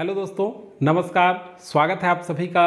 hello दोस्तों नमस्कार स्वागत है आप सभी का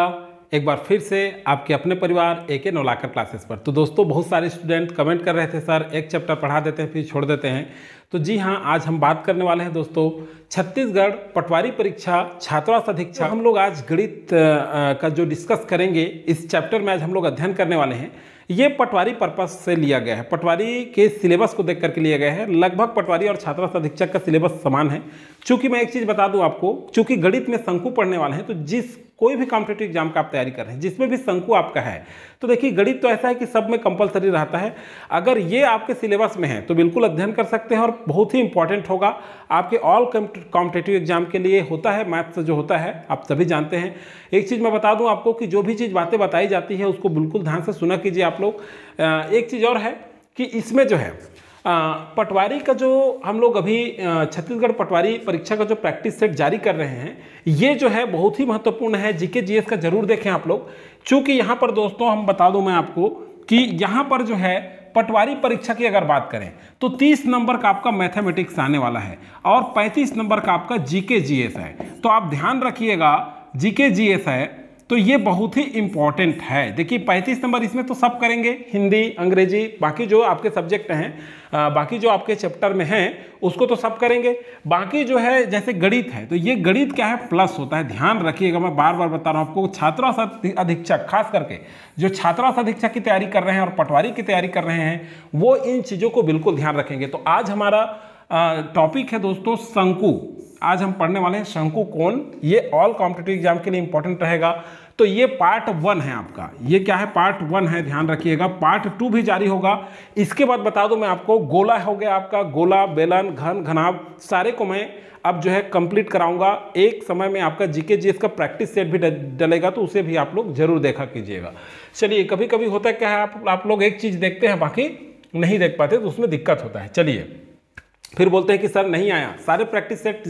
एक बार फिर से आपके अपने परिवार ए के नौलाकर क्लासेस पर तो दोस्तों बहुत सारे स्टूडेंट कमेंट कर रहे थे सर एक चैप्टर पढ़ा देते हैं फिर छोड़ देते हैं तो जी हाँ आज हम बात करने वाले हैं दोस्तों छत्तीसगढ़ पटवारी परीक्षा छात्रावास अधीक्षा हम लोग आज गणित का जो डिस्कस करेंगे इस चैप्टर में आज हम लोग अध्ययन करने वाले हैं ये पटवारी पर्पज से लिया गया है पटवारी के सिलेबस को देख करके लिया गया है लगभग पटवारी और छात्रा अधीक्षक का सिलेबस समान है चूंकि मैं एक चीज़ बता दूं आपको चूंकि गणित में शंकु पढ़ने वाले हैं तो जिस कोई भी कॉम्पिटेटिव एग्जाम का आप तैयारी कर रहे हैं जिसमें भी शंकु आपका है तो देखिए गणित तो ऐसा है कि सब में कंपलसरी रहता है अगर ये आपके सिलेबस में है तो बिल्कुल अध्ययन कर सकते हैं और बहुत ही इंपॉर्टेंट होगा आपके ऑल कॉम्पिटेटिव एग्जाम के लिए होता है मैथ्स जो होता है आप सभी जानते हैं एक चीज़ मैं बता दूँ आपको कि जो भी चीज़ बातें बताई जाती है उसको बिल्कुल ध्यान से सुना कीजिए आप लोग एक चीज़ और है कि इसमें जो है पटवारी का जो हम लोग अभी छत्तीसगढ़ पटवारी परीक्षा का जो प्रैक्टिस सेट जारी कर रहे हैं ये जो है बहुत ही महत्वपूर्ण है जीके जीएस का जरूर देखें आप लोग चूँकि यहाँ पर दोस्तों हम बता दूँ मैं आपको कि यहाँ पर जो है पटवारी परीक्षा की अगर बात करें तो 30 नंबर का आपका मैथमेटिक्स आने वाला है और 35 नंबर का आपका जीके जीएस है तो आप ध्यान रखिएगा जीके जीएस है तो ये बहुत ही इंपॉर्टेंट है देखिए पैंतीस नंबर इसमें तो सब करेंगे हिंदी अंग्रेजी बाकी जो आपके सब्जेक्ट हैं बाकी जो आपके चैप्टर में हैं उसको तो सब करेंगे बाकी जो है जैसे गणित है तो ये गणित क्या है प्लस होता है ध्यान रखिएगा मैं बार बार बता रहा हूँ आपको छात्रा अधीक्षक खास करके जो छात्रा अधीक्षक की तैयारी कर रहे हैं और पटवारी की तैयारी कर रहे हैं वो इन चीज़ों को बिल्कुल ध्यान रखेंगे तो आज हमारा टॉपिक है दोस्तों शंकु आज हम पढ़ने वाले हैं शंकु कौन ये ऑल कॉम्पिटेटिव एग्जाम के लिए इंपॉर्टेंट रहेगा तो ये पार्ट वन है आपका ये क्या है पार्ट वन है ध्यान रखिएगा पार्ट टू भी जारी होगा इसके बाद बता दूं मैं आपको गोला हो गया आपका गोला बेलन घन घनाव सारे को मैं अब जो है कंप्लीट कराऊंगा एक समय में आपका जीके जीएस का प्रैक्टिस सेट भी डलेगा तो उसे भी आप लोग जरूर देखा कीजिएगा चलिए कभी कभी होता है क्या है आप आप लोग एक चीज़ देखते हैं बाकी नहीं देख पाते तो उसमें दिक्कत होता है चलिए फिर बोलते हैं कि सर नहीं आया सारे प्रैक्टिस सेट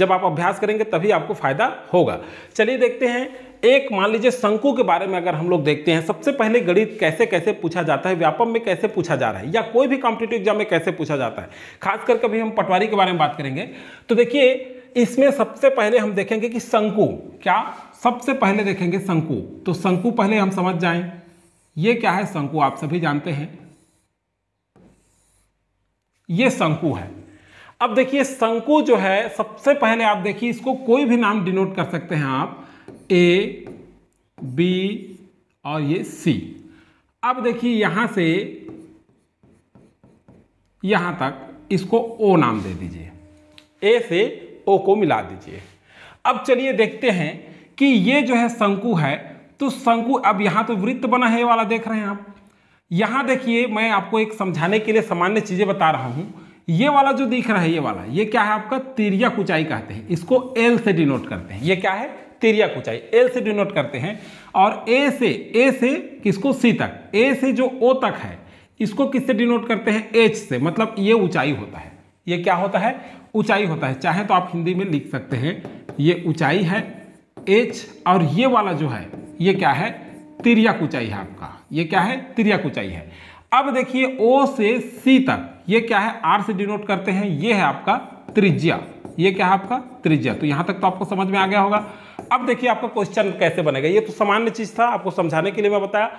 जब आप अभ्यास करेंगे तभी आपको फायदा होगा चलिए देखते हैं एक मान लीजिए शंकु के बारे में अगर हम लोग देखते हैं सबसे पहले गणित कैसे कैसे पूछा जाता है व्यापम में कैसे पूछा जा रहा है या कोई भी कॉम्पिटेटिव एग्जाम में कैसे पूछा जाता है खासकर कभी हम पटवारी के बारे में बात करेंगे तो देखिए इसमें सबसे पहले हम देखेंगे कि शंकु क्या सबसे पहले देखेंगे शंकु तो शंकु पहले हम समझ जाए ये क्या है शंकु आप सभी जानते हैं ये शंकु है अब देखिए शंकु जो है सबसे पहले आप देखिए इसको कोई भी नाम डिनोट कर सकते हैं आप ए बी और ये सी अब देखिए यहां से यहां तक इसको ओ नाम दे दीजिए ए से ओ को मिला दीजिए अब चलिए देखते हैं कि ये जो है शंकु है तो शंकु अब यहां तो वृत्त बना है वाला देख रहे हैं आप यहां देखिए मैं आपको एक समझाने के लिए सामान्य चीज़ें बता रहा हूं ये वाला जो दिख रहा है ये वाला ये क्या है आपका तिरक ऊंचाई कहते हैं इसको एल से डिनोट करते हैं ये क्या है तिरियक ऊंचाई एल से डिनोट करते हैं और ए से ए से किसको सी तक ए से जो ओ तक है इसको किससे डिनोट करते हैं एच से मतलब ये ऊंचाई होता है ये क्या होता है ऊंचाई होता है चाहे तो आप हिंदी में लिख सकते हैं ये ऊंचाई है एच और ये वाला जो है ये क्या है तिरियक ऊंचाई है आपका ये क्या है तिरियक ऊंचाई है अब देखिए ओ से सी तक ये क्या है आर से डिनोट करते हैं ये है आपका त्रिज्या ये क्या है आपका त्रिज्या तो यहां तक तो आपको समझ में आ गया होगा अब देखिए आपका क्वेश्चन कैसे बनेगा ये तो सामान्य चीज़ था आपको समझाने के लिए मैं बताया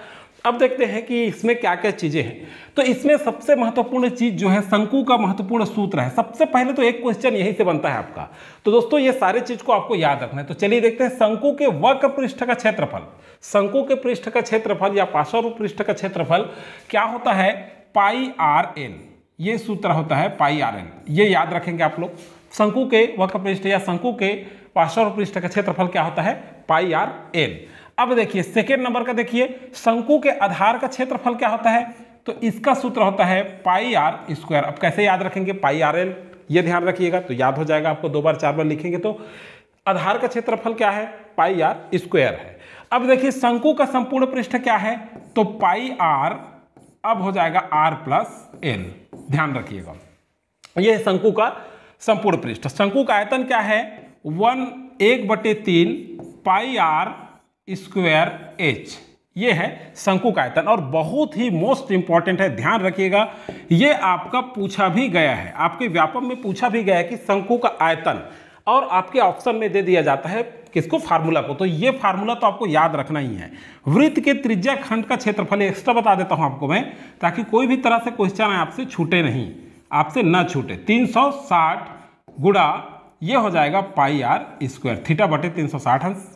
अब देखते हैं कि इसमें क्या क्या चीज़ें हैं तो इसमें सबसे महत्वपूर्ण चीज़ जो है शंकु का महत्वपूर्ण सूत्र है सबसे पहले तो एक क्वेश्चन यहीं से बनता है आपका तो दोस्तों ये सारे चीज़ को आपको याद रखना है तो चलिए देखते हैं शंकु के वक पृष्ठ का क्षेत्रफल शंकु के पृष्ठ का क्षेत्रफल या पार्श्व पृष्ठ का क्षेत्रफल क्या होता है पाई आर एन ये सूत्र होता है पाई आर एन ये याद रखेंगे आप लोग शंकु के पृष्ठ या शंकु के पार्श्व पृष्ठ का क्षेत्रफल क्या होता है पाई आर एन अब देखिए सेकेंड नंबर का देखिए शंकु के आधार का क्षेत्रफल क्या होता है तो इसका सूत्र होता है पाई आर स्क्वायर अब कैसे याद रखेंगे पाई आर एल ये ध्यान रखिएगा तो याद हो जाएगा आपको दो बार चार बार लिखेंगे तो आधार का क्षेत्रफल क्या है पाई आर स्क्वायर है अब देखिए शंकु का संपूर्ण पृष्ठ क्या है तो पाई आर अब हो जाएगा आर प्लस एन ध्यान रखिएगा यह शंकु का संपूर्ण पृष्ठ शंकु का आयतन क्या है वन एक बटे तीन पाई आर स्क्वायर एच ये है शंकु का आयतन और बहुत ही मोस्ट इंपॉर्टेंट है ध्यान रखिएगा ये आपका पूछा भी गया है आपके व्यापम में पूछा भी गया है कि शंकु का आयतन और आपके ऑप्शन में दे दिया जाता है किसको फार्मूला को तो ये फार्मूला तो आपको याद रखना ही है वृत्त के त्रिज्या खंड का क्षेत्रफल एक्स्ट्रा बता देता हूँ आपको मैं ताकि कोई भी तरह से क्वेश्चन आपसे छूटे नहीं आपसे ना छूटे तीन सौ साठ गुड़ा ये हो जाएगा पाई आर स्क्वायर थीटा बटे तीन सौ साठ अंश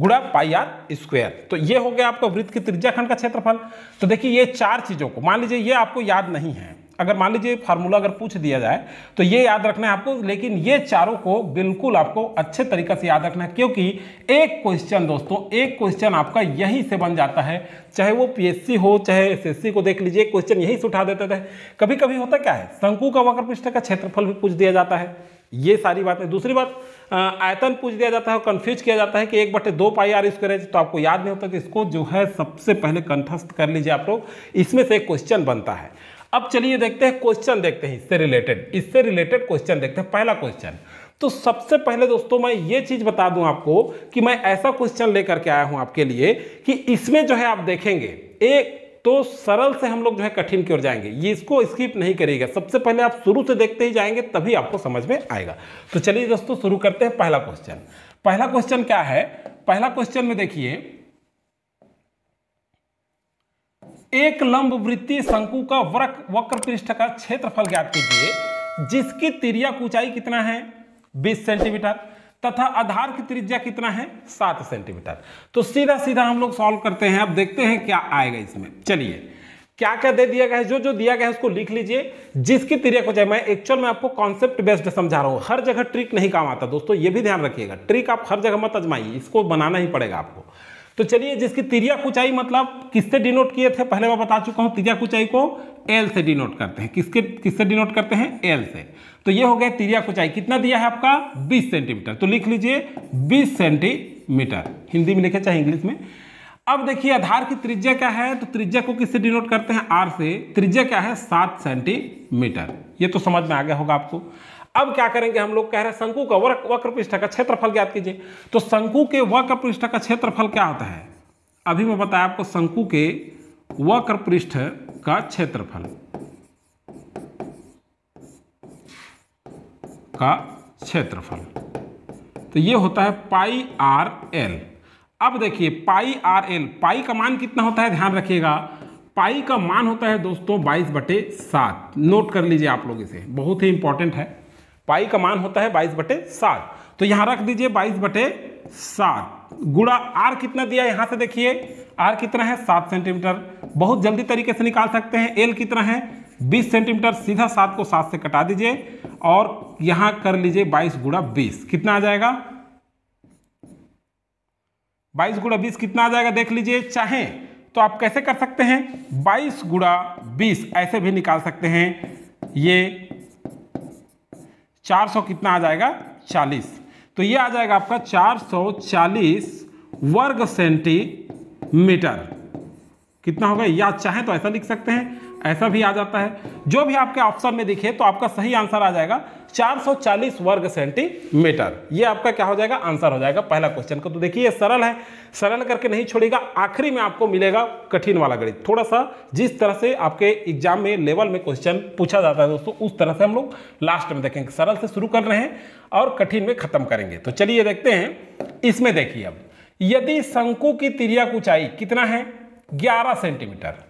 गुड़ा पाई आर स्क्वायर तो ये हो गया आपका वृत्त की त्रिज्या खंड का क्षेत्रफल तो देखिए ये चार चीज़ों को मान लीजिए ये आपको याद नहीं है अगर मान लीजिए फार्मूला अगर पूछ दिया जाए तो ये याद रखना है आपको लेकिन ये चारों को बिल्कुल आपको अच्छे तरीके से याद रखना है क्योंकि एक क्वेश्चन दोस्तों एक क्वेश्चन आपका यहीं से बन जाता है चाहे वो पीएससी हो चाहे एसएससी को देख लीजिए क्वेश्चन यहीं से उठा देते थे कभी कभी होता क्या है शंकु का वक्र पृष्ठ का क्षेत्रफल भी पूछ दिया जाता है ये सारी बात है दूसरी बात आयतन पूछ दिया जाता है और कन्फ्यूज किया जाता है कि एक बटे दो पाई आर स्क्वायर है तो आपको याद नहीं होता कि इसको जो है सबसे पहले कंठस्थ कर लीजिए आप लोग इसमें से एक क्वेश्चन बनता है अब चलिए देखते हैं क्वेश्चन देखते हैं इससे रिलेटेड इससे रिलेटेड क्वेश्चन देखते हैं पहला क्वेश्चन तो सबसे पहले दोस्तों मैं ये चीज़ बता दूं आपको कि मैं ऐसा क्वेश्चन लेकर के आया हूं आपके लिए कि इसमें जो है आप देखेंगे एक तो सरल से हम लोग जो है कठिन की ओर जाएंगे ये इसको स्किप नहीं करेगा सबसे पहले आप शुरू से देखते ही जाएंगे तभी आपको समझ में आएगा तो चलिए दोस्तों शुरू करते हैं पहला क्वेश्चन पहला क्वेश्चन क्या है पहला क्वेश्चन में देखिए एक लंब वृत्ति शंकु का वक्र वक्र पृष्ठ का क्षेत्रफल ज्ञात कीजिए जिसकी तिरक ऊंचाई कितना है 20 सेंटीमीटर तथा आधार की त्रिज्या कितना है 7 सेंटीमीटर तो सीधा सीधा हम लोग सॉल्व करते हैं अब देखते हैं क्या आएगा इसमें चलिए क्या क्या दे दिया गया है जो जो दिया गया है उसको लिख लीजिए जिसकी को ऊंचाई मैं एक्चुअल में आपको कॉन्सेप्ट बेस्ड समझा रहा हूँ हर जगह ट्रिक नहीं काम आता दोस्तों ये भी ध्यान रखिएगा ट्रिक आप हर जगह मत अजमाइए इसको बनाना ही पड़ेगा आपको तो चलिए जिसकी तिरिया कुचाई मतलब किससे डिनोट किए थे पहले मैं बता चुका हूँ तिरिया कुचाई को एल से डिनोट करते हैं किसके किससे डिनोट करते हैं एल से तो ये हो गया तिरिया कुचाई कितना दिया है आपका बीस सेंटीमीटर तो लिख लीजिए बीस सेंटीमीटर हिंदी में लिखे चाहे इंग्लिश में अब देखिए आधार की त्रिज्या क्या है तो त्रिज्या को किससे डिनोट करते हैं आर से त्रिज्या क्या है सात सेंटीमीटर ये तो समझ में आ गया होगा आपको अब क्या करेंगे हम लोग कह रहे हैं शंकु का वक्र वक्र पृष्ठ का क्षेत्रफल ज्ञात कीजिए तो शंकु के वक्र पृष्ठ का क्षेत्रफल क्या होता है अभी मैं बताया आपको शंकु के वक्र पृष्ठ का क्षेत्रफल का क्षेत्रफल तो ये होता है पाई आर एल अब देखिए पाई आर एल पाई का मान कितना होता है ध्यान रखिएगा पाई का मान होता है दोस्तों बाईस बटे सात नोट कर लीजिए आप लोग इसे बहुत ही इंपॉर्टेंट है पाई का मान होता है बाईस बटे सात तो यहां रख दीजिए बाईस बटे सात गुड़ा आर कितना दिया यहां से देखिए आर कितना है सात सेंटीमीटर बहुत जल्दी तरीके से निकाल सकते हैं एल कितना है बीस सेंटीमीटर सीधा सात को सात से कटा दीजिए और यहां कर लीजिए बाईस गुड़ा बीस कितना आ जाएगा बाईस गुड़ा बीस कितना आ जाएगा देख लीजिए चाहे तो आप कैसे कर सकते हैं बाईस गुड़ा बीस ऐसे भी निकाल सकते हैं ये चार सौ कितना आ जाएगा चालीस तो ये आ जाएगा आपका चार सौ चालीस वर्ग सेंटीमीटर कितना होगा या चाहे तो ऐसा लिख सकते हैं ऐसा भी आ जाता है जो भी आपके ऑप्शन में दिखे तो आपका सही आंसर आ जाएगा 440 वर्ग सेंटीमीटर ये आपका क्या हो जाएगा आंसर हो जाएगा पहला क्वेश्चन का तो देखिए ये सरल है सरल करके नहीं छोड़ेगा आखिरी में आपको मिलेगा कठिन वाला गणित थोड़ा सा जिस तरह से आपके एग्जाम में लेवल में क्वेश्चन पूछा जाता है दोस्तों उस तरह से हम लोग लास्ट में देखेंगे सरल से शुरू कर रहे हैं और कठिन में खत्म करेंगे तो चलिए देखते हैं इसमें देखिए अब यदि शंकु की तिरियक ऊंचाई कितना है ग्यारह सेंटीमीटर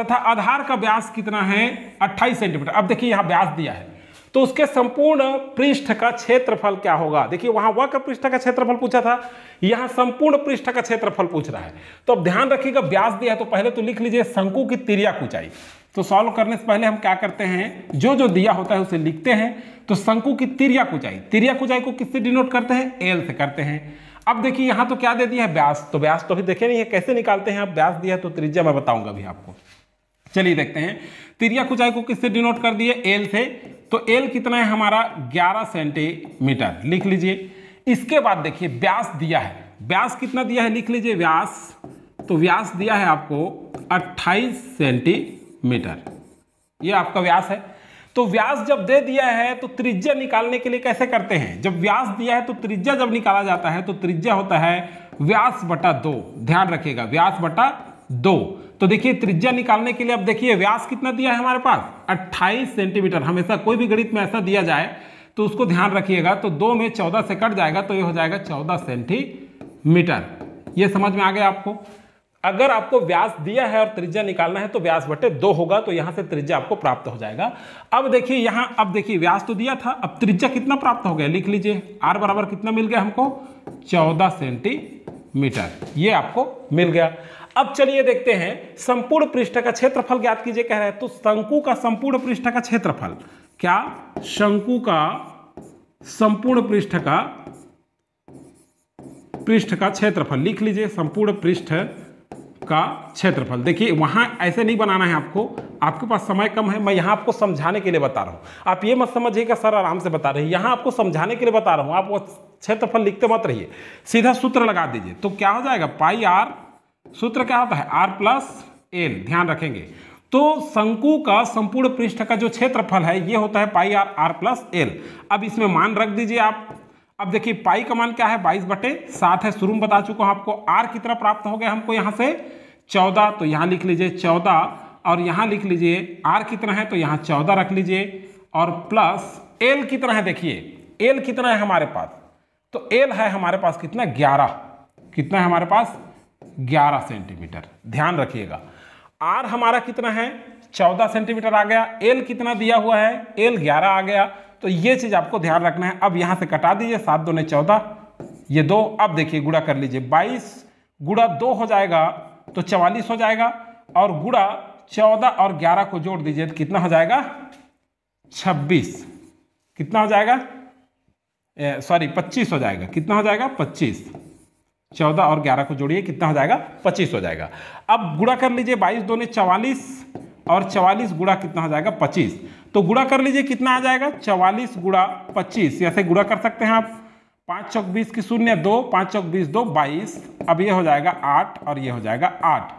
तथा आधार का व्यास कितना है अट्ठाईस सेंटीमीटर अब देखिए यहाँ व्यास दिया है तो उसके संपूर्ण पृष्ठ का क्षेत्रफल क्या होगा देखिए वहां वक्र पृष्ठ का क्षेत्रफल पूछा था यहां संपूर्ण पृष्ठ का क्षेत्रफल पूछ रहा है तो अब ध्यान रखिएगा ब्यास दिया है तो पहले तो लिख लीजिए शंकु की तिरिया ऊंचाई तो सॉल्व करने से पहले हम क्या करते हैं जो जो दिया होता है उसे लिखते हैं तो शंकु की तिरिया कुचाई तिरिया कुचाई को किससे डिनोट करते हैं एल से करते हैं अब देखिए यहां तो क्या दे दिया है ब्यास तो ब्यास तो अभी देखे नहीं है कैसे निकालते हैं अब ब्यास दिया तो त्रिज्या मैं बताऊंगा अभी आपको चलिए देखते हैं तिरिया कुचाई को किससे डिनोट कर दिए एल से तो एल कितना है हमारा 11 सेंटीमीटर लिख लीजिए इसके बाद देखिए व्यास दिया है व्यास कितना दिया है लिख लीजिए व्यास तो व्यास दिया है आपको 28 सेंटीमीटर ये आपका व्यास है तो व्यास जब दे दिया है तो त्रिज्या निकालने के लिए कैसे करते हैं जब व्यास दिया है तो त्रिज्या जब निकाला जाता है तो त्रिज्या होता है व्यास बटा दो ध्यान रखिएगा व्यास बटा दो तो देखिए त्रिज्या निकालने के लिए अब देखिए व्यास कितना दिया है हमारे पास 28 सेंटीमीटर हमेशा कोई भी गणित में ऐसा दिया जाए तो उसको ध्यान रखिएगा तो दो में चौदह से कट जाएगा तो ये हो जाएगा चौदह सेंटीमीटर ये समझ में आ गया आपको अगर आपको व्यास दिया है और त्रिज्या निकालना है तो व्यास बटे दो होगा तो यहां से त्रिज्या आपको प्राप्त हो जाएगा अब देखिए यहां अब देखिए व्यास तो दिया था अब त्रिज्या कितना प्राप्त हो गया लिख लीजिए आर बराबर कितना मिल गया हमको चौदह सेंटीमीटर ये आपको मिल गया अब चलिए देखते हैं संपूर्ण पृष्ठ का क्षेत्रफल ज्ञात कीजिए कह रहे हैं तो शंकु का संपूर्ण पृष्ठ का क्षेत्रफल क्या शंकु का संपूर्ण पृष्ठ का पृष्ठ का क्षेत्रफल लिख लीजिए संपूर्ण पृष्ठ का क्षेत्रफल देखिए वहां ऐसे नहीं बनाना है आपको आपके पास समय कम है मैं यहां आपको समझाने के लिए बता रहा हूं आप ये मत समझिएगा सर आराम से बता रहे हैं यहां आपको समझाने के लिए बता रहा हूं आप वो क्षेत्रफल लिखते मत रहिए सीधा सूत्र लगा दीजिए तो क्या हो जाएगा पाई आर सूत्र क्या होता है आर प्लस एल ध्यान रखेंगे तो शंकु का संपूर्ण पृष्ठ का जो क्षेत्रफल है ये होता है pi R R plus L अब इसमें मान रख दीजिए आप अब देखिए पाई का मान क्या है बाईस बटे सात है शुरू में बता चुका हूं आपको आर कितना प्राप्त हो गया हमको यहां से चौदह तो यहां लिख लीजिए चौदह और यहां लिख लीजिए आर कितना है तो यहां चौदह रख लीजिए और प्लस एल कितना है देखिए एल कितना है हमारे पास तो एल है हमारे पास कितना ग्यारह कितना है हमारे पास 11 सेंटीमीटर ध्यान रखिएगा आर हमारा कितना है 14 सेंटीमीटर आ गया एल कितना दिया हुआ है एल 11 आ गया तो ये चीज़ आपको ध्यान रखना है अब यहां से कटा दीजिए सात दो ने चौदह ये दो अब देखिए गुड़ा कर लीजिए बाईस गुड़ा दो हो जाएगा तो चवालीस हो जाएगा और गुड़ा चौदह और ग्यारह को जोड़ दीजिए तो कितना हो जाएगा छब्बीस कितना हो जाएगा सॉरी पच्चीस हो जाएगा कितना हो जाएगा पच्चीस चौदह और ग्यारह को जोड़िए कितना हो जाएगा पच्चीस हो जाएगा अब गुड़ा कर लीजिए बाईस ने चवालीस और चवालीस गुड़ा कितना हो जाएगा पच्चीस तो गुड़ा कर लीजिए कितना आ जाएगा चवालीस गुड़ा पच्चीस ऐसे गुड़ा कर सकते हैं आप पाँच चौक बीस की शून्य दो पाँच चौक बीस दो बाईस अब ये हो जाएगा आठ और ये हो जाएगा आठ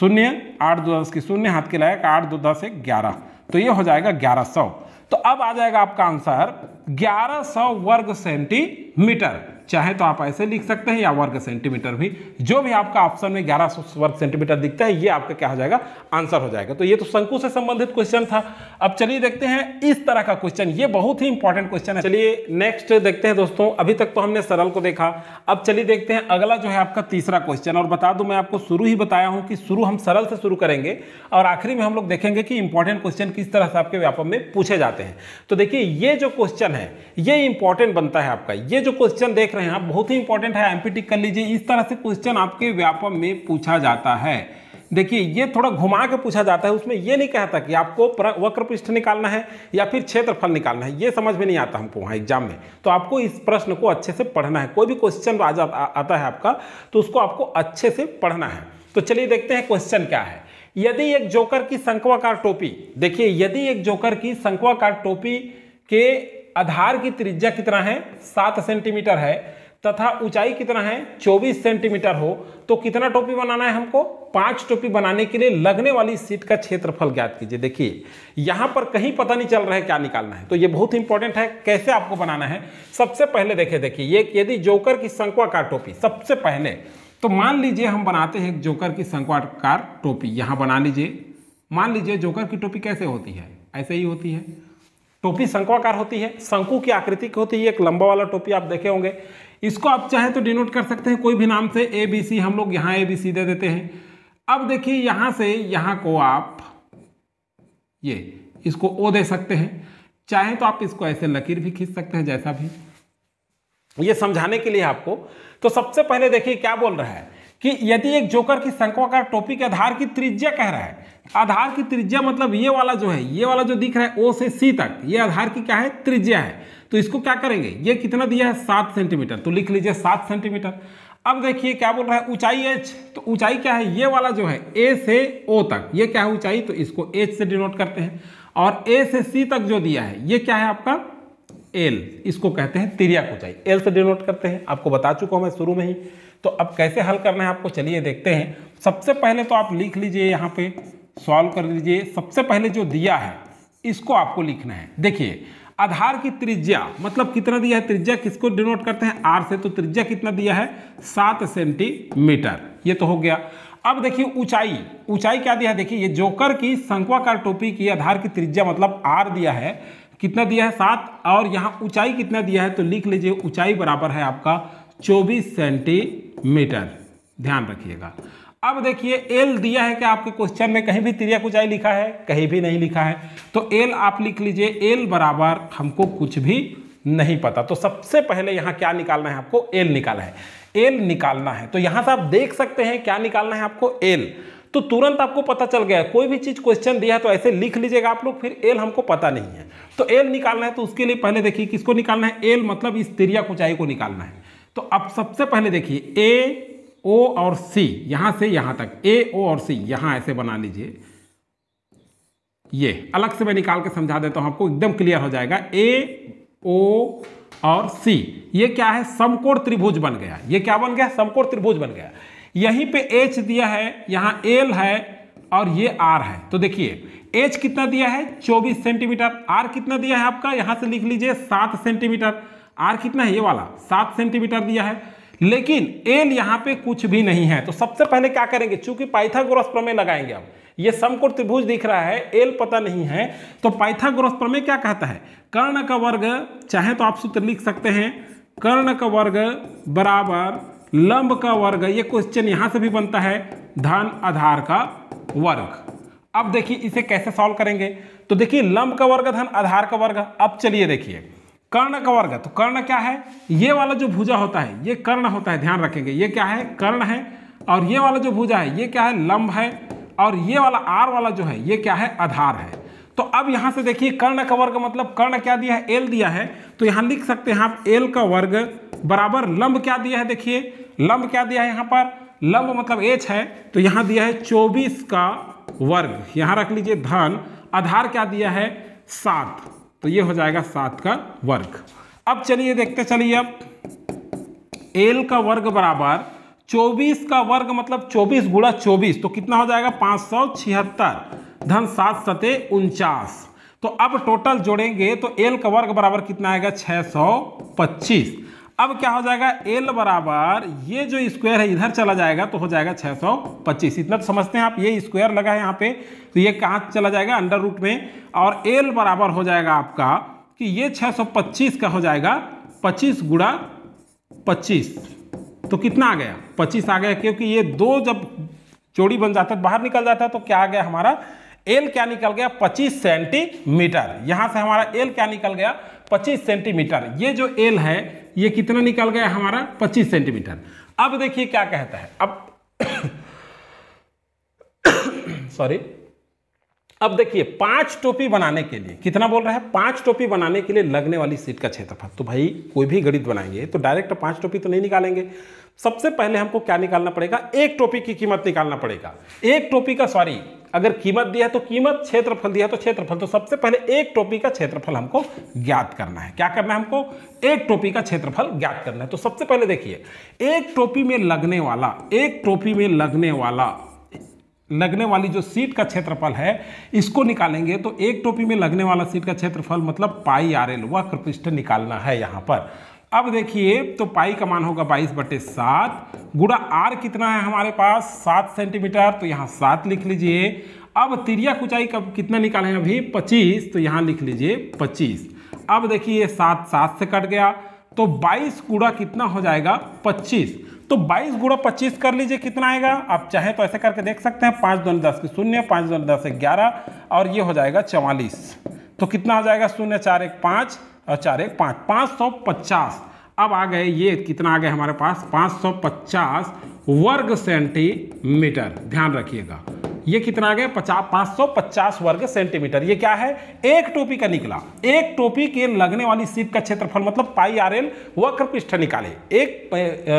शून्य आठ दो दस की शून्य हाथ के लायक आठ दो दस एक ग्यारह तो ये हो जाएगा ग्यारह सौ तो अब आ जाएगा आपका आंसर 1100 वर्ग सेंटीमीटर चाहे तो आप ऐसे लिख सकते हैं या वर्ग सेंटीमीटर भी जो भी आपका ऑप्शन में 1100 वर्ग सेंटीमीटर दिखता है ये आपका क्या हो जाएगा आंसर हो जाएगा तो ये तो शंकु से संबंधित क्वेश्चन था अब चलिए देखते हैं इस तरह का क्वेश्चन ये बहुत ही इंपॉर्टेंट क्वेश्चन है चलिए नेक्स्ट देखते हैं दोस्तों अभी तक तो हमने सरल को देखा अब चलिए देखते हैं अगला जो है आपका तीसरा क्वेश्चन और बता दू मैं आपको शुरू ही बताया हूं कि शुरू हम सरल से शुरू करेंगे और आखिरी में हम लोग देखेंगे कि इंपॉर्टेंट क्वेश्चन किस तरह से आपके व्यापक में पूछे जाते हैं तो देखिए ये जो क्वेश्चन है है ये इंपॉर्टेंट बनता है आपका ये जो क्वेश्चन देख रहे हैं आप बहुत ही इंपॉर्टेंट है एमपीटी कर लीजिए इस तरह से क्वेश्चन आपके व्यापम में पूछा जाता है देखिए ये थोड़ा घुमा के पूछा जाता है उसमें ये नहीं कहता कि आपको वक्र पृष्ठ निकालना है या फिर क्षेत्रफल निकालना है ये समझ में नहीं आता हमको वहाँ एग्जाम में तो आपको इस प्रश्न को अच्छे से पढ़ना है कोई भी क्वेश्चन आ आता है आपका तो उसको आपको अच्छे से पढ़ना है तो चलिए देखते हैं क्वेश्चन क्या है यदि एक जोकर की संकवाकार टोपी देखिए यदि एक जोकर की संकवाकार टोपी के आधार की त्रिज्या कितना है सात सेंटीमीटर है तथा ऊंचाई कितना है 24 सेंटीमीटर हो तो कितना टोपी बनाना है हमको पांच टोपी बनाने के लिए लगने वाली सीट का क्षेत्रफल ज्ञात कीजिए देखिए यहां पर कहीं पता नहीं चल रहा है क्या निकालना है तो ये बहुत इंपॉर्टेंट है कैसे आपको बनाना है सबसे पहले देखे देखिए ये यदि जोकर की संकुआकार टोपी सबसे पहले तो मान लीजिए हम बनाते हैं जोकर की संकुआकार टोपी यहां बना लीजिए मान लीजिए जोकर की टोपी कैसे होती है ऐसे ही होती है टोपी शंकुआकार होती है शंकु की आकृति की होती है एक लंबा वाला टोपी आप देखे होंगे इसको आप चाहे तो डिनोट कर सकते हैं कोई भी नाम से ए बी सी हम लोग यहाँ ए बी सी दे देते हैं अब देखिए यहाँ से यहाँ को आप ये इसको ओ दे सकते हैं चाहे तो आप इसको ऐसे लकीर भी खींच सकते हैं जैसा भी ये समझाने के लिए आपको तो सबसे पहले देखिए क्या बोल रहा है कि यदि एक जोकर की शंक्वाकार टोपी के आधार की त्रिज्या कह रहा है आधार की त्रिज्या मतलब ये वाला जो है ये वाला जो दिख रहा है ओ से सी तक ये आधार की क्या है त्रिज्या है तो इसको क्या करेंगे ये कितना दिया है सात सेंटीमीटर तो लिख लीजिए सात सेंटीमीटर अब देखिए क्या बोल रहा है ऊंचाई एच तो ऊंचाई क्या है ये वाला जो है ए से ओ तक ये क्या है ऊंचाई तो इसको एच से डिनोट करते हैं और ए से सी तक जो दिया है ये क्या है आपका एल इसको कहते हैं तिरिया ऊंचाई एल से डिनोट करते हैं आपको बता चुका हूं मैं शुरू में ही तो अब कैसे हल करना है आपको चलिए देखते हैं सबसे पहले तो आप लिख लीजिए यहाँ पे सॉल्व कर लीजिए सबसे पहले जो दिया है इसको आपको लिखना है देखिए आधार की त्रिज्या मतलब कितना दिया है त्रिज्या किसको डिनोट करते हैं आर से तो त्रिज्या कितना दिया है सात सेंटीमीटर ये तो हो गया अब देखिए ऊंचाई ऊंचाई क्या दिया है देखिए ये जोकर की शंकुआकार टोपी की आधार की त्रिज्या मतलब आर दिया है कितना दिया है सात और यहाँ ऊंचाई कितना दिया है तो लिख लीजिए ऊंचाई बराबर है आपका चौबीस सेंटी मीटर ध्यान रखिएगा अब देखिए एल दिया है कि आपके क्वेश्चन में कहीं भी त्रिया कुचाई लिखा है कहीं भी नहीं लिखा है तो एल आप लिख लीजिए एल बराबर हमको कुछ भी नहीं पता तो सबसे पहले यहाँ क्या निकालना है आपको एल निकालना है एल निकालना है तो यहाँ से आप देख सकते हैं क्या निकालना है आपको एल तो तुरंत आपको पता चल गया कोई भी चीज़ क्वेश्चन दिया है तो ऐसे लिख लीजिएगा आप लोग फिर एल हमको पता नहीं है तो एल निकालना है तो उसके लिए पहले देखिए किसको निकालना है एल मतलब इस त्रिया कुचाई को निकालना है तो अब सबसे पहले देखिए ए ओ और सी यहां से यहां तक ए ओ और सी यहां ऐसे बना लीजिए ये अलग से मैं निकाल के समझा देता हूं आपको एकदम क्लियर हो जाएगा ए ओ और सी ये क्या है समकोण त्रिभुज बन गया ये क्या बन गया समकोण त्रिभुज बन गया यहीं पे एच दिया है यहां एल है और ये आर है तो देखिए एच कितना दिया है 24 सेंटीमीटर आर कितना दिया है आपका यहां से लिख लीजिए सात सेंटीमीटर आर कितना है ये वाला सात सेंटीमीटर दिया है लेकिन एल यहाँ पे कुछ भी नहीं है तो सबसे पहले क्या करेंगे चूंकि पाइथागोरस प्रमेय लगाएंगे अब ये समकोण त्रिभुज दिख रहा है एल पता नहीं है तो पाइथागोरस प्रमेय क्या कहता है कर्ण का वर्ग चाहे तो आप सूत्र लिख सकते हैं कर्ण का वर्ग बराबर लंब का वर्ग ये क्वेश्चन यहाँ से भी बनता है धन आधार का वर्ग अब देखिए इसे कैसे सॉल्व करेंगे तो देखिए लंब का वर्ग धन आधार का वर्ग अब चलिए देखिए कर्ण का वर्ग तो कर्ण क्या है ये वाला जो भुजा होता है ये कर्ण होता है ध्यान रखेंगे ये क्या है कर्ण है और ये वाला जो भुजा है ये क्या है लंब है और ये वाला आर वाला जो है ये क्या है आधार है तो अब यहां से देखिए कर्ण का वर्ग मतलब कर्ण क्या दिया है एल दिया है तो यहां लिख सकते हैं आप एल का वर्ग बराबर लंब क्या दिया है देखिए लंब क्या दिया है यहां पर लंब मतलब एच है तो यहां दिया है चौबीस का वर्ग यहां रख लीजिए धन आधार क्या दिया है सात तो ये हो जाएगा सात का वर्ग अब चलिए देखते चलिए अब एल का वर्ग बराबर चौबीस का वर्ग मतलब चौबीस गुड़ा चौबीस तो कितना हो जाएगा पाँच सौ छिहत्तर धन सात सते उनचास तो अब टोटल जोड़ेंगे तो एल का वर्ग बराबर कितना आएगा छः सौ पच्चीस अब क्या हो जाएगा एल बराबर ये जो स्क्वायर है इधर चला जाएगा तो हो जाएगा 625 इतना तो समझते हैं आप ये स्क्वायर लगा है यहाँ पे तो ये कहाँ चला जाएगा अंडर रूट में और एल बराबर हो जाएगा आपका कि ये 625 का हो जाएगा 25 गुड़ा पच्चीस तो कितना आ गया 25 आ गया क्योंकि ये दो जब चोड़ी बन जाता है बाहर निकल जाता है तो क्या आ गया हमारा एल क्या निकल गया 25 सेंटीमीटर यहाँ से हमारा एल क्या निकल गया 25 सेंटीमीटर ये जो एल है ये कितना निकल गया हमारा 25 सेंटीमीटर अब देखिए क्या कहता है अब सॉरी अब देखिए पांच टोपी बनाने के लिए कितना बोल रहा है पांच टोपी बनाने के लिए लगने वाली सीट का क्षेत्रफल तो भाई कोई भी गणित बनाएंगे तो डायरेक्ट पांच टोपी तो नहीं निकालेंगे सबसे पहले हमको क्या निकालना पड़ेगा एक टोपी की कीमत निकालना पड़ेगा एक टोपी का सॉरी अगर कीमत दिया है तो कीमत क्षेत्रफल दिया है तो क्षेत्रफल तो सबसे पहले एक टोपी का क्षेत्रफल हमको ज्ञात करना है क्या करना है हमको एक टोपी का क्षेत्रफल ज्ञात करना है तो सबसे पहले देखिए एक टोपी में लगने वाला एक टोपी में लगने वाला लगने वाली जो सीट का क्षेत्रफल है इसको निकालेंगे तो एक टोपी में लगने वाला सीट का क्षेत्रफल मतलब पाई आर एल वह निकालना है यहाँ पर अब देखिए तो पाई का मान होगा बाईस बटे सात गुड़ा आर कितना है हमारे पास सात सेंटीमीटर तो यहाँ सात लिख लीजिए अब तिरिया कुचाई कब कितना निकाले हैं अभी पच्चीस तो यहाँ लिख लीजिए पच्चीस अब देखिए सात सात से कट गया तो बाईस गुड़ा कितना हो जाएगा पच्चीस तो 22 गुड़ा पच्चीस कर लीजिए कितना आएगा आप चाहें तो ऐसे करके देख सकते हैं पाँच दो दस के शून्य पाँच दो दस ग्यारह और ये हो जाएगा चवालीस तो कितना हो जाएगा शून्य चार एक पाँच चार एक पाँच पाँच सौ पचास अब आ गए ये कितना आ गए हमारे पास पाँच सौ पचास वर्ग सेंटीमीटर ध्यान रखिएगा ये कितना आ गया पचास पाँच सौ पचास वर्ग सेंटीमीटर ये क्या है एक टोपी का निकला एक टोपी के लगने वाली सीप का क्षेत्रफल मतलब पाई आर एल वक्र पृष्ठ निकाले एक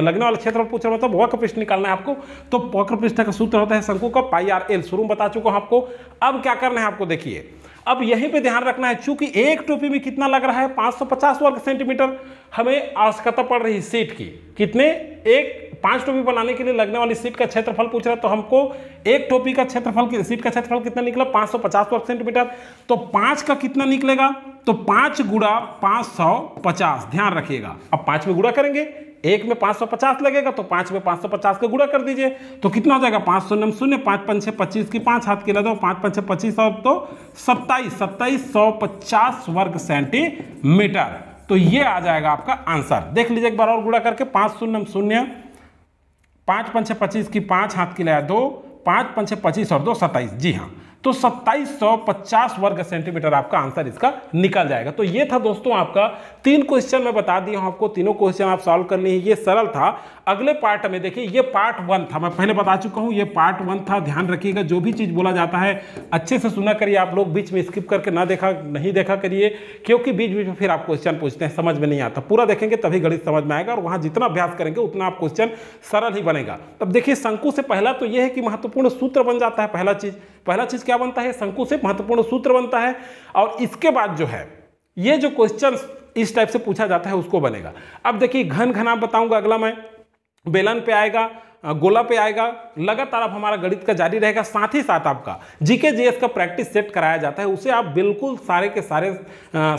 लगने वाला क्षेत्रफल पूछ रहा मतलब वक्र पृष्ठ निकालना है आपको तो वक्र पृष्ठ का सूत्र होता है शंकु का पाई आर एल शुरू में बता चुका हूँ आपको अब क्या करना है आपको देखिए अब यहीं पे ध्यान रखना है चूंकि एक टोपी में कितना लग रहा है 550 वर्ग सेंटीमीटर हमें आवश्यकता पड़ रही सीट की कितने एक पांच टोपी बनाने के लिए लगने वाली सीट का क्षेत्रफल पूछ रहा है तो हमको एक टोपी का क्षेत्रफल सीट का क्षेत्रफल कितना निकला 550 वर्ग सेंटीमीटर तो पांच का कितना निकलेगा तो पांच गुड़ा पांच सौ पचास ध्यान रखिएगा अब पांच में गुड़ा करेंगे एक में 550 लगेगा तो पाँच में 550 का गुड़ा कर दीजिए तो कितना हो जाएगा पाँच सौ नम शून्य पाँच पंच छः पच्चीस की पाँच हाथ के लगाओ पाँच पंच छः पच्चीस और तो सत्ताईस सत्ताईस सौ पचास वर्ग सेंटीमीटर तो ये आ जाएगा आपका आंसर देख लीजिए एक बार और गुड़ा करके पाँच शून्य शून्य पाँच पंच पच्चीस की पाँच हाथ की लगाए दो पाँच पंच पच्चीस और दो सत्ताईस जी हाँ तो 2750 वर्ग सेंटीमीटर आपका आंसर इसका निकल जाएगा तो ये था दोस्तों आपका तीन क्वेश्चन मैं बता दिया हूँ आपको तीनों क्वेश्चन आप सॉल्व कर लिए ये सरल था अगले पार्ट में देखिए ये पार्ट वन था मैं पहले बता चुका हूँ ये पार्ट वन था ध्यान रखिएगा जो भी चीज़ बोला जाता है अच्छे से सुना करिए आप लोग बीच में स्किप करके ना देखा नहीं देखा करिए क्योंकि बीच बीच में फिर आप क्वेश्चन पूछते हैं समझ में नहीं आता पूरा देखेंगे तभी गणित समझ में आएगा और वहाँ जितना अभ्यास करेंगे उतना आप क्वेश्चन सरल ही बनेगा तब देखिए शंकु से पहला तो यह है कि महत्वपूर्ण सूत्र बन जाता है पहला चीज़ पहला चीज़ क्या बनता है शंकु से महत्वपूर्ण सूत्र बनता है और इसके बाद जो है ये जो क्वेश्चन इस टाइप से पूछा जाता है उसको बनेगा अब देखिए घन घना बताऊंगा अगला मैं बेलन पे आएगा गोला पे आएगा लगातार आप हमारा गणित का जारी रहेगा साथ ही साथ आपका जीके जीएस का प्रैक्टिस सेट कराया जाता है उसे आप बिल्कुल सारे के सारे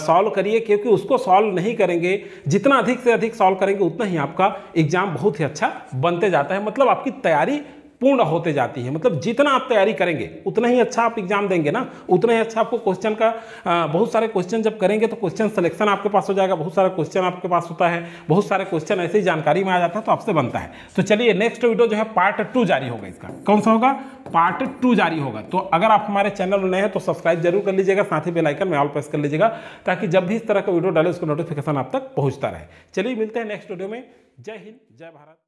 सॉल्व करिए क्योंकि उसको सॉल्व नहीं करेंगे जितना अधिक से अधिक सॉल्व करेंगे उतना ही आपका एग्जाम बहुत ही अच्छा बनते जाता है मतलब आपकी तैयारी पूर्ण होते जाती है मतलब जितना आप तैयारी करेंगे उतना ही अच्छा आप एग्जाम देंगे ना उतना ही अच्छा आपको क्वेश्चन का बहुत सारे क्वेश्चन जब करेंगे तो क्वेश्चन सिलेक्शन आपके पास हो जाएगा बहुत सारा क्वेश्चन आपके पास होता है बहुत सारे क्वेश्चन ऐसे ही जानकारी में आ जाता है तो आपसे बनता है तो चलिए नेक्स्ट वीडियो जो है पार्ट टू जारी होगा इसका कौन सा होगा पार्ट टू जारी होगा तो अगर आप हमारे चैनल में नए हैं तो सब्सक्राइब जरूर कर लीजिएगा साथ ही बेलाइकन में ऑल प्रेस कर लीजिएगा ताकि जब भी इस तरह का वीडियो डाले उसका नोटिफिकेशन आप तक पहुँचता रहे चलिए मिलते हैं नेक्स्ट वीडियो में जय हिंद जय भारत